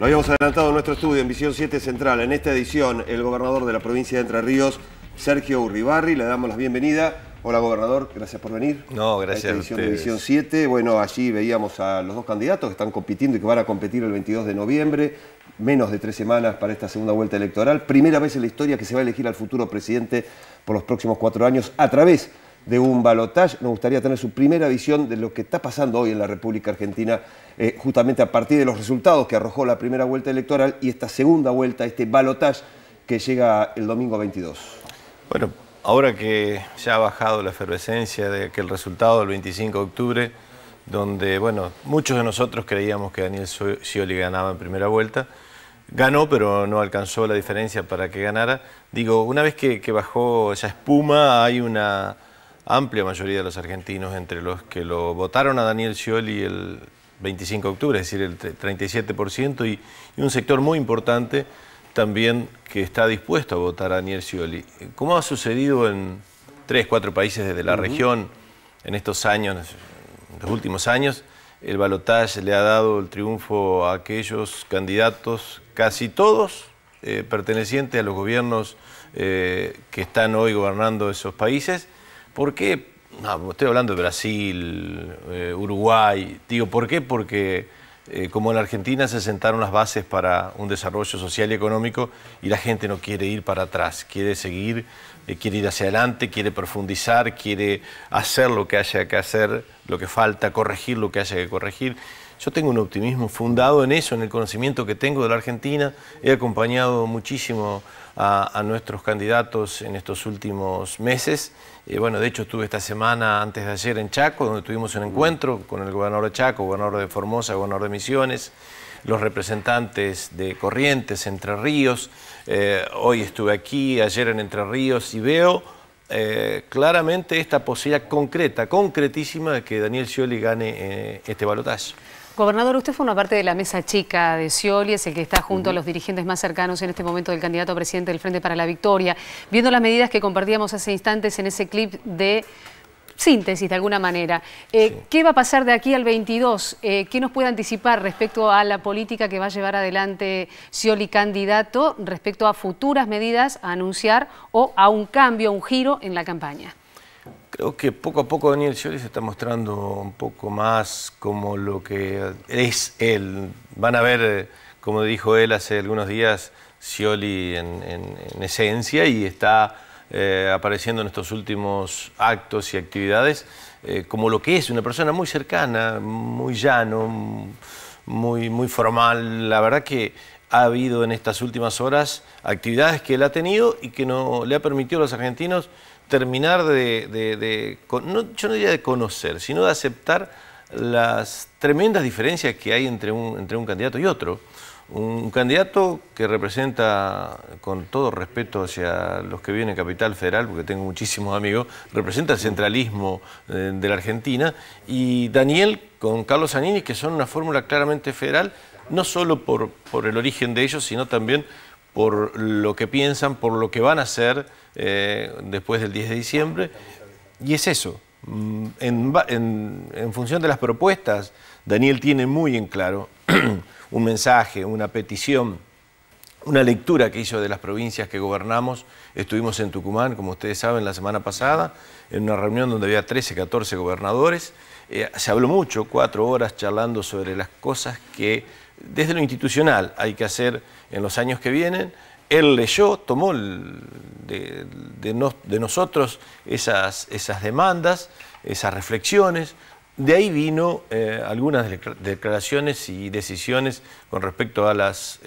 Lo habíamos adelantado en nuestro estudio en Visión 7 Central. En esta edición, el gobernador de la provincia de Entre Ríos, Sergio Urribarri, le damos la bienvenida. Hola, gobernador, gracias por venir. No, gracias. A esta edición de Visión 7. Bueno, allí veíamos a los dos candidatos que están compitiendo y que van a competir el 22 de noviembre, menos de tres semanas para esta segunda vuelta electoral. Primera vez en la historia que se va a elegir al futuro presidente por los próximos cuatro años a través de un balotaje. Nos gustaría tener su primera visión de lo que está pasando hoy en la República Argentina, eh, justamente a partir de los resultados que arrojó la primera vuelta electoral y esta segunda vuelta, este balotaje que llega el domingo 22. Bueno, ahora que se ha bajado la efervescencia de aquel resultado del 25 de octubre, donde, bueno, muchos de nosotros creíamos que Daniel Scioli ganaba en primera vuelta, ganó, pero no alcanzó la diferencia para que ganara. Digo, una vez que bajó esa espuma, hay una, amplia mayoría de los argentinos, entre los que lo votaron a Daniel Scioli el 25 de octubre, es decir, el 37%, y, un sector muy importante también que está dispuesto a votar a Daniel Scioli. ¿Cómo ha sucedido en tres, cuatro países desde la región en estos años, en los últimos años? El balotaje le ha dado el triunfo a aquellos candidatos, casi todos eh, pertenecientes a los gobiernos eh, que están hoy gobernando esos países, ¿Por qué? estoy hablando de Brasil, eh, Uruguay. Digo, ¿por qué? Porque eh, como en Argentina se sentaron las bases para un desarrollo social y económico y la gente no quiere ir para atrás, quiere seguir, eh, quiere ir hacia adelante, quiere profundizar, quiere hacer lo que haya que hacer, lo que falta, corregir lo que haya que corregir yo tengo un optimismo fundado en eso, en el conocimiento que tengo de la Argentina. He acompañado muchísimo a, nuestros candidatos en estos últimos meses. Eh, bueno, de hecho estuve esta semana antes de ayer en Chaco, donde tuvimos un encuentro con el gobernador de Chaco, gobernador de Formosa, gobernador de Misiones, los representantes de Corrientes, Entre Ríos. Eh, hoy estuve aquí, ayer en Entre Ríos y veo... Eh, claramente esta posibilidad concreta, concretísima de que Daniel Scioli gane este balotaje. Gobernador, usted forma parte de la mesa chica de Scioli, es el que está junto a los dirigentes más cercanos en este momento del candidato a presidente del Frente para la Victoria. Viendo las medidas que compartíamos hace instantes en ese clip de síntesis de alguna manera, eh, ¿qué va a pasar de aquí al 22? Eh, ¿Qué nos puede anticipar respecto a la política que va a llevar adelante Scioli candidato respecto a futuras medidas a anunciar o a un cambio, un giro en la campaña? Creo que poco a poco Daniel Scioli se está mostrando un poco más como lo que es él. Van a ver, eh, como dijo él hace algunos días, Scioli en, esencia y está eh, apareciendo en estos últimos actos y actividades eh, como lo que es, una persona muy cercana, muy llano, muy, muy formal. La verdad que ha habido en estas últimas horas actividades que él ha tenido y que no le ha permitido a los argentinos terminar de, no, yo no diría de conocer, sino de aceptar las tremendas diferencias que hay entre un, entre un candidato y otro. Un candidato que representa, con todo respeto hacia los que viven en Capital Federal, porque tengo muchísimos amigos, representa el centralismo eh, de, la Argentina, y Daniel con Carlos Zanini, que son una fórmula claramente federal, no solo por, por el origen de ellos, sino también por lo que piensan, por lo que van a hacer eh, después del 10 de diciembre. Y es eso. Mm, en, función de las propuestas, Daniel tiene muy en claro un mensaje, una petición, una lectura que hizo de las provincias que gobernamos. Estuvimos en Tucumán, como ustedes saben, la semana pasada, en una reunión donde había 13, 14 gobernadores. Eh, se habló mucho, cuatro horas charlando sobre las cosas que desde lo institucional hay que hacer en los años que vienen. Él leyó, tomó de, nosotros esas, demandas, esas reflexiones. De ahí vino eh, algunas declaraciones y decisiones con respecto eh, a, los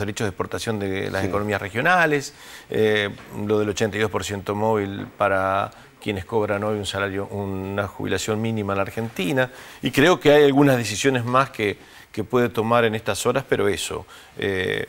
derechos de exportación de las economías regionales, eh, lo del 82% móvil para quienes cobran hoy un salario, una jubilación mínima en la Argentina, y creo que hay algunas decisiones más que, que puede tomar en estas horas, pero eso, eh,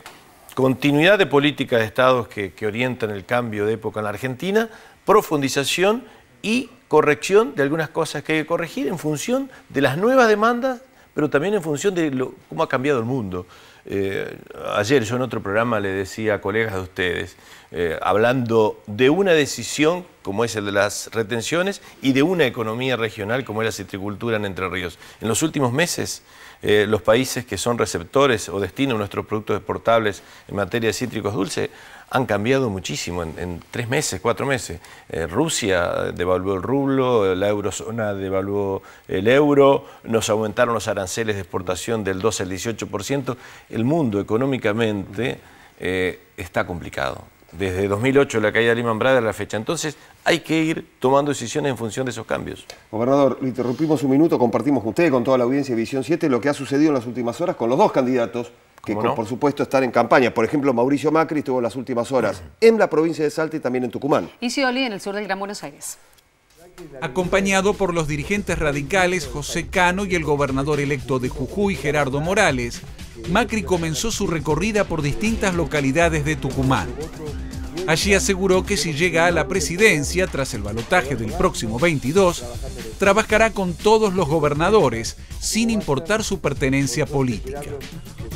continuidad de políticas de estados que, orientan el cambio de época en la Argentina, profundización y corrección de algunas cosas que hay que corregir en función de las nuevas demandas, pero también en función de cómo ha cambiado el mundo. Eh, ayer yo en otro programa le decía a colegas de ustedes, eh, hablando de una decisión como es el de las retenciones y de una economía regional como es la citricultura en Entre Ríos. En los últimos meses, eh, los países que son receptores o de nuestros productos exportables en materia de cítricos dulces han cambiado muchísimo en, tres meses, cuatro meses. Eh, Rusia devaluó el rublo, la eurozona devaluó el euro, nos aumentaron los aranceles de exportación del 12 al 18%. El mundo económicamente eh, está complicado. Desde 2008, la caída de Lehman Brothers a la fecha. Entonces, hay que ir tomando decisiones en función de esos cambios. Gobernador, interrumpimos un minuto, compartimos con usted, con toda la audiencia de Visión 7, lo que ha sucedido en las últimas horas con los dos candidatos que por supuesto están en campaña. Por ejemplo, Mauricio Macri estuvo las últimas horas en la provincia de Salta y también en Tucumán. Y Scioli en el sur del Gran Buenos Aires. Acompañado por los dirigentes radicales José Cano y el gobernador electo de Jujuy, Gerardo Morales, Macri comenzó su recorrida por distintas localidades de Tucumán. Allí aseguró que si llega a la presidencia tras el balotaje del próximo 22, trabajará con todos los gobernadores, sin importar su pertenencia política.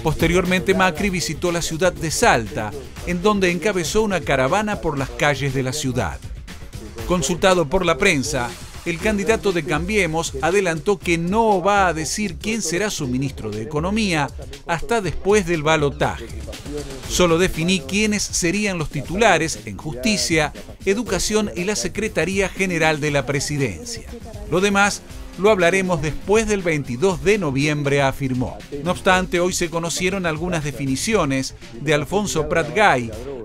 Posteriormente Macri visitó la ciudad de Salta, en donde encabezó una caravana por las calles de la ciudad. Consultado por la prensa, el candidato de Cambiemos adelantó que no va a decir quién será su ministro de Economía hasta después del balotaje. Solo definí quiénes serían los titulares en Justicia, Educación y la Secretaría General de la Presidencia. Lo demás lo hablaremos después del 22 de noviembre, afirmó. No obstante, hoy se conocieron algunas definiciones de Alfonso Prat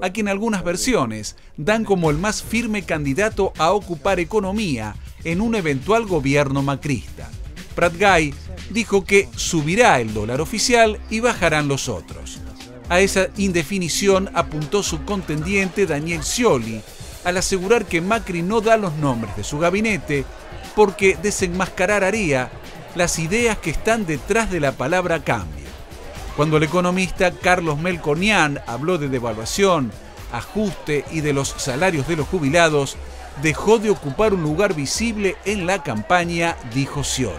a quien algunas versiones dan como el más firme candidato a ocupar economía en un eventual gobierno macrista. Prat dijo que subirá el dólar oficial y bajarán los otros. A esa indefinición apuntó su contendiente Daniel Scioli, al asegurar que Macri no da los nombres de su gabinete porque haría las ideas que están detrás de la palabra cambio. Cuando el economista Carlos Melconian habló de devaluación, ajuste y de los salarios de los jubilados, dejó de ocupar un lugar visible en la campaña, dijo Scioli.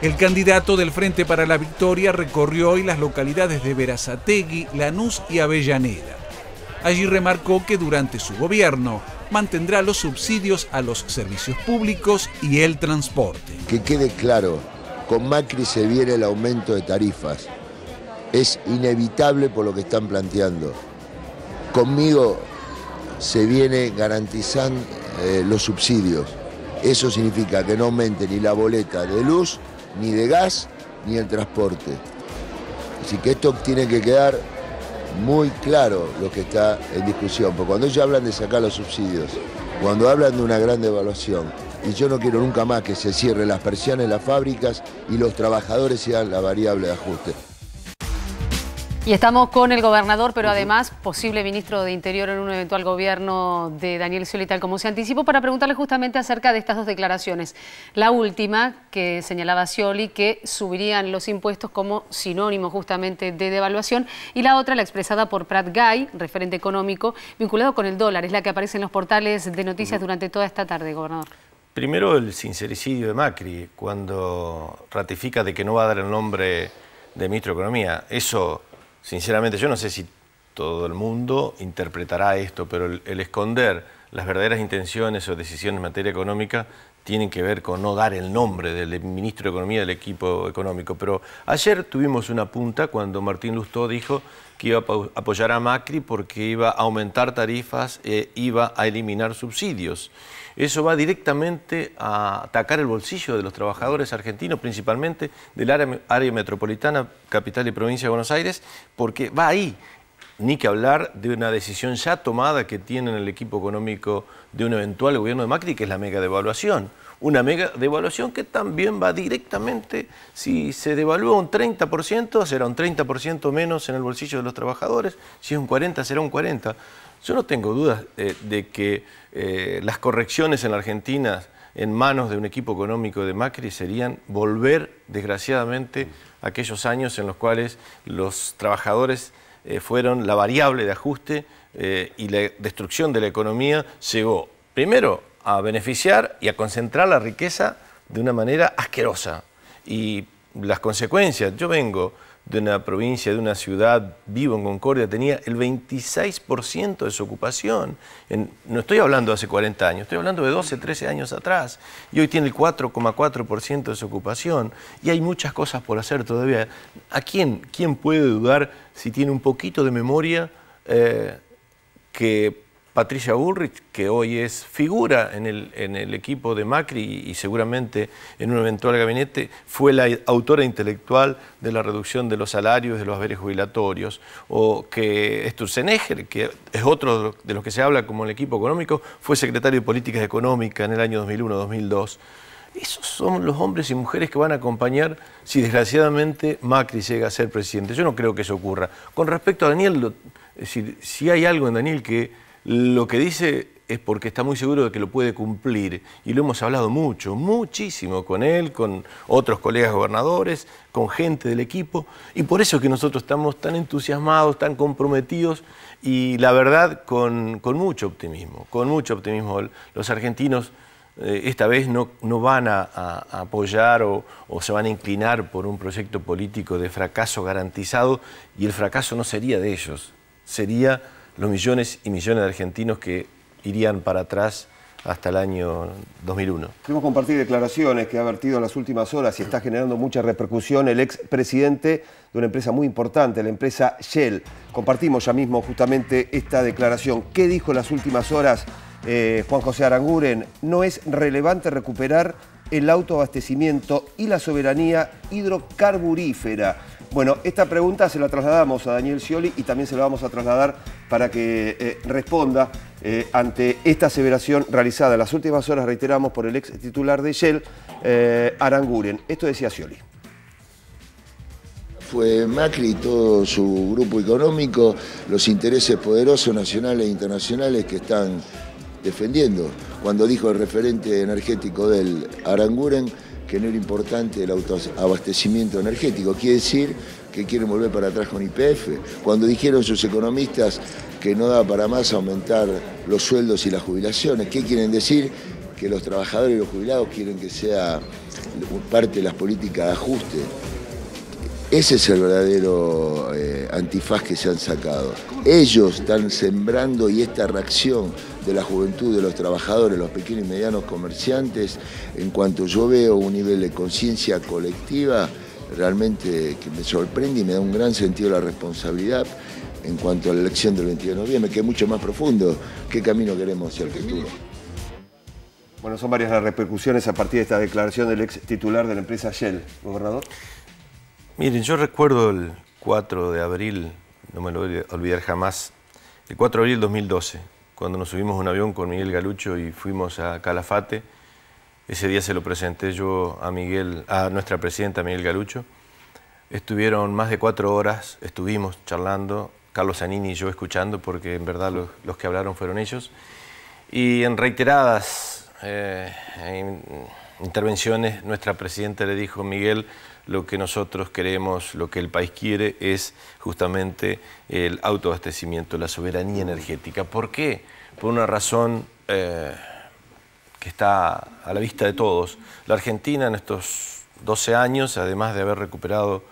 El candidato del Frente para la Victoria recorrió hoy las localidades de Verazategui, Lanús y Avellaneda. Allí remarcó que durante su gobierno mantendrá los subsidios a los servicios públicos y el transporte. Que quede claro, con Macri se viene el aumento de tarifas. Es inevitable por lo que están planteando. Conmigo se viene garantizando eh, los subsidios. Eso significa que no aumente ni la boleta de luz, ni de gas, ni el transporte. Así que esto tiene que quedar muy claro lo que está en discusión, porque cuando ellos hablan de sacar los subsidios, cuando hablan de una gran devaluación, y yo no quiero nunca más que se cierren las persianas, las fábricas y los trabajadores sean la variable de ajuste. Y estamos con el gobernador, pero además posible ministro de Interior en un eventual gobierno de Daniel Scioli, tal como se anticipó, para preguntarle justamente acerca de estas dos declaraciones. La última, que señalaba Scioli, que subirían los impuestos como sinónimo justamente de devaluación, y la otra, la expresada por Prat Guy, referente económico, vinculado con el dólar, es la que aparece en los portales de noticias durante toda esta tarde, gobernador. Primero, el sincericidio de Macri, cuando ratifica de que no va a dar el nombre de ministro de Economía. Eso sinceramente yo no sé si todo el mundo interpretará esto, pero el, esconder las verdaderas intenciones o decisiones en materia económica tienen que ver con no dar el nombre del ministro de Economía del equipo económico. Pero ayer tuvimos una punta cuando Martín Lustó dijo que iba a apoyar a Macri porque iba a aumentar tarifas, e iba a eliminar subsidios. Eso va directamente a atacar el bolsillo de los trabajadores argentinos, principalmente del área, área metropolitana, capital y provincia de Buenos Aires, porque va ahí ni que hablar de una decisión ya tomada que tiene en el equipo económico de un eventual gobierno de Macri, que es la mega devaluación. Una mega devaluación que también va directamente, si se devalúa un 30%, será un 30% menos en el bolsillo de los trabajadores, si es un 40%, será un 40%. Yo no tengo dudas eh, de que eh, las correcciones en la Argentina en manos de un equipo económico de Macri serían volver, desgraciadamente, a aquellos años en los cuales los trabajadores eh, fueron la variable de ajuste eh, y la destrucción de la economía llegó primero a beneficiar y a concentrar la riqueza de una manera asquerosa. Y las consecuencias, yo vengo de una provincia, de una ciudad, vivo en Concordia, tenía el 26% de su ocupación. no estoy hablando de hace 40 años, estoy hablando de 12, 13 años atrás. Y hoy tiene el 4,4% de su ocupación. Y hay muchas cosas por hacer todavía. ¿A quién, quién puede dudar si tiene un poquito de memoria eh, que Patricia Bullrich, que hoy es figura en el, en el equipo de Macri y seguramente en un eventual gabinete, fue la autora intelectual de la reducción de los salarios, de los haberes jubilatorios, o que Sturzenegger, que es otro de los que se habla como el equipo económico, fue secretario de Políticas Económicas en el año 2001-2002. Esos son los hombres y mujeres que van a acompañar si desgraciadamente Macri llega a ser presidente. Yo no creo que eso ocurra. Con respecto a Daniel, si hay algo en Daniel que lo que dice es porque está muy seguro de que lo puede cumplir y lo hemos hablado mucho, muchísimo con él, con otros colegas gobernadores, con gente del equipo y por eso es que nosotros estamos tan entusiasmados, tan comprometidos y la verdad con, mucho optimismo, con mucho optimismo. Los argentinos eh, esta vez no, van a, apoyar o se van a inclinar por un proyecto político de fracaso garantizado y el fracaso no sería de ellos, sería los millones y millones de argentinos que irían para atrás hasta el año 2001. Queremos compartir declaraciones que ha vertido en las últimas horas y está generando mucha repercusión el ex presidente de una empresa muy importante, la empresa Shell. Compartimos ya mismo justamente esta declaración. ¿Qué dijo en las últimas horas eh, Juan José Aranguren? No es relevante recuperar el autoabastecimiento y la soberanía hidrocarburífera. Bueno, esta pregunta se la trasladamos a Daniel Scioli y también se la vamos a trasladar para que eh, responda eh, ante esta aseveración realizada en las últimas horas, reiteramos, por el ex titular de Shell, eh, Aranguren. Esto decía Scioli. Fue Macri y todo su grupo económico, los intereses poderosos nacionales e internacionales que están defendiendo. Cuando dijo el referente energético del Aranguren, que no era importante el autoabastecimiento energético. Quiere decir que quieren volver para atrás con IPF. Cuando dijeron sus economistas que no daba para más aumentar los sueldos y las jubilaciones, ¿qué quieren decir? Que los trabajadores y los jubilados quieren que sea parte de las políticas de ajuste. Ese es el verdadero eh, antifaz que se han sacado. Ellos están sembrando y esta reacción de la juventud, de los trabajadores, los pequeños y medianos comerciantes, en cuanto yo veo un nivel de conciencia colectiva realmente que me sorprende y me da un gran sentido de la responsabilidad en cuanto a la elección del 22 de noviembre, que es mucho más profundo, qué camino queremos hacia el futuro. Bueno, son varias las repercusiones a partir de esta declaración del ex titular de la empresa Shell, gobernador. Miren, yo recuerdo el 4 de abril, no me lo voy a olvidar jamás, el 4 de abril de 2012, cuando nos subimos un avión con Miguel Galucho y fuimos a Calafate. Ese día se lo presenté yo a Miguel, a nuestra presidenta Miguel Galucho. Estuvieron más de cuatro horas, estuvimos charlando, Carlos Anini y yo escuchando, porque en verdad los, que hablaron fueron ellos. Y en reiteradas eh, intervenciones, nuestra presidenta le dijo, Miguel, lo que nosotros queremos, lo que el país quiere, es justamente el autoabastecimiento, la soberanía energética. ¿Por qué? Por una razón eh, que está a la vista de todos. La Argentina en estos 12 años, además de haber recuperado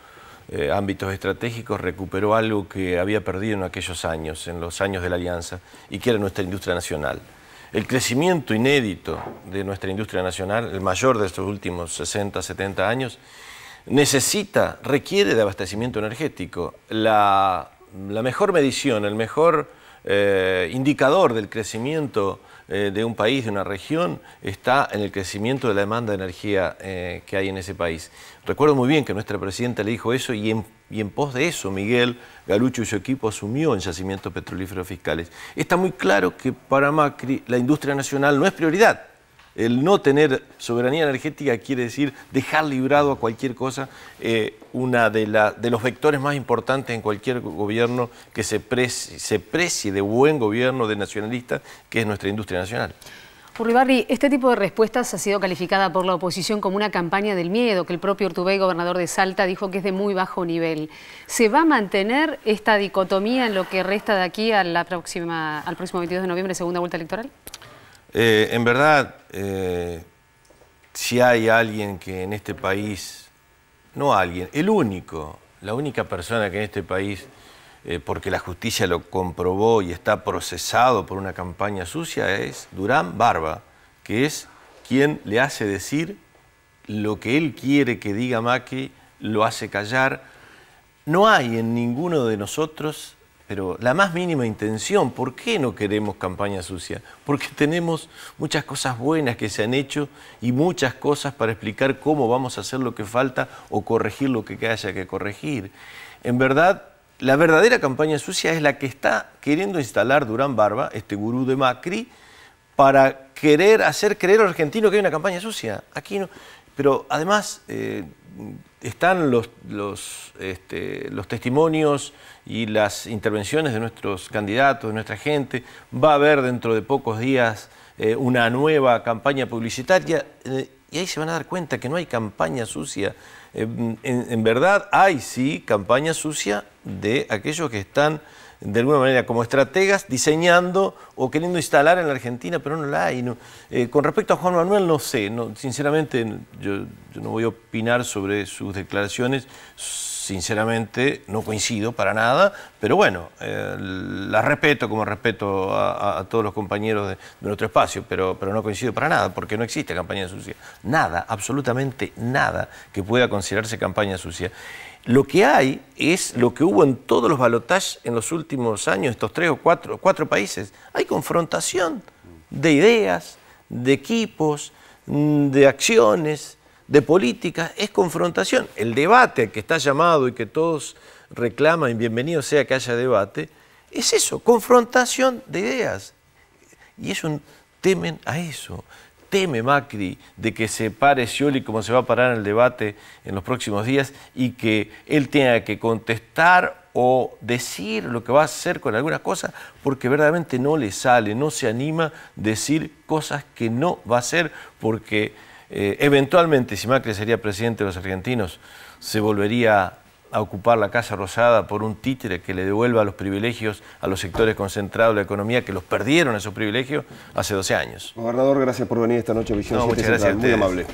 eh, ámbitos estratégicos, recuperó algo que había perdido en aquellos años, en los años de la Alianza, y que era nuestra industria nacional. El crecimiento inédito de nuestra industria nacional, el mayor de estos últimos 60, 70 años, necesita, requiere de abastecimiento energético. La, mejor medición, el mejor eh, indicador del crecimiento eh, de un país, de una región, está en el crecimiento de la demanda de energía eh, que hay en ese país. Recuerdo muy bien que nuestra presidenta le dijo eso y en, y en pos de eso Miguel Galucho y su equipo asumió en yacimientos petrolíferos fiscales. Está muy claro que para Macri la industria nacional no es prioridad el no tener soberanía energética quiere decir dejar librado a cualquier cosa uno eh, una de, los vectores más importantes en cualquier gobierno que se, precie, se de buen gobierno, de nacionalista, que es nuestra industria nacional. Urribarri, este tipo de respuestas ha sido calificada por la oposición como una campaña del miedo, que el propio Urtubey, gobernador de Salta, dijo que es de muy bajo nivel. ¿Se va a mantener esta dicotomía en lo que resta de aquí al próximo 22 de noviembre, segunda vuelta electoral? Eh, en verdad, eh, si hay alguien que en este país, no alguien, el único, la única persona que en este país, eh, porque la justicia lo comprobó y está procesado por una campaña sucia, es Durán Barba, que es quien le hace decir lo que él quiere que diga Macri, lo hace callar. No hay en ninguno de nosotros pero la más mínima intención. ¿Por qué no queremos campaña sucia? Porque tenemos muchas cosas buenas que se han hecho y muchas cosas para explicar cómo vamos a hacer lo que falta o corregir lo que haya que corregir. En verdad, la verdadera campaña sucia es la que está queriendo instalar Durán Barba, este gurú de Macri, para querer hacer creer a los argentinos que hay una campaña sucia. Aquí no. Pero además eh, están este, los, testimonios y las intervenciones de nuestros candidatos, de nuestra gente. Va a haber dentro de pocos días eh, una nueva campaña publicitaria eh, y ahí se van a dar cuenta que no hay campaña sucia. en verdad hay sí campaña sucia de aquellos que están de alguna manera como estrategas diseñando o queriendo instalar en la Argentina, pero no la hay. Eh, con respecto a Juan Manuel, no sé, no, sinceramente yo yo no voy a opinar sobre sus declaraciones, sinceramente no coincido para nada, pero bueno, eh, la respeto como respeto a, todos los compañeros de, nuestro espacio, pero, pero no coincido para nada, porque no existe campaña sucia. Nada, absolutamente nada que pueda considerarse campaña sucia. Lo que hay es lo que hubo en todos los balotajes en los últimos años, estos tres o cuatro, cuatro países. Hay confrontación de ideas, de equipos, mm, de acciones, de política es confrontación. El debate que está llamado y que todos reclaman, bienvenido sea que haya debate, es eso, confrontación de ideas. Y ellos temen a eso. Teme Macri de que se pare Scioli como se va a parar en el debate en los próximos días y que él tenga que contestar o decir lo que va a hacer con algunas cosas porque verdaderamente no le sale, no se anima a decir cosas que no va a hacer porque eh, eventualmente, si Macri sería presidente de los argentinos, se volvería a ocupar la Casa Rosada por un títere que le devuelva los privilegios a los sectores concentrados de la economía que los perdieron esos privilegios hace 12 años. Gobernador, gracias por venir esta noche a no, muchas gracias a Muy amable.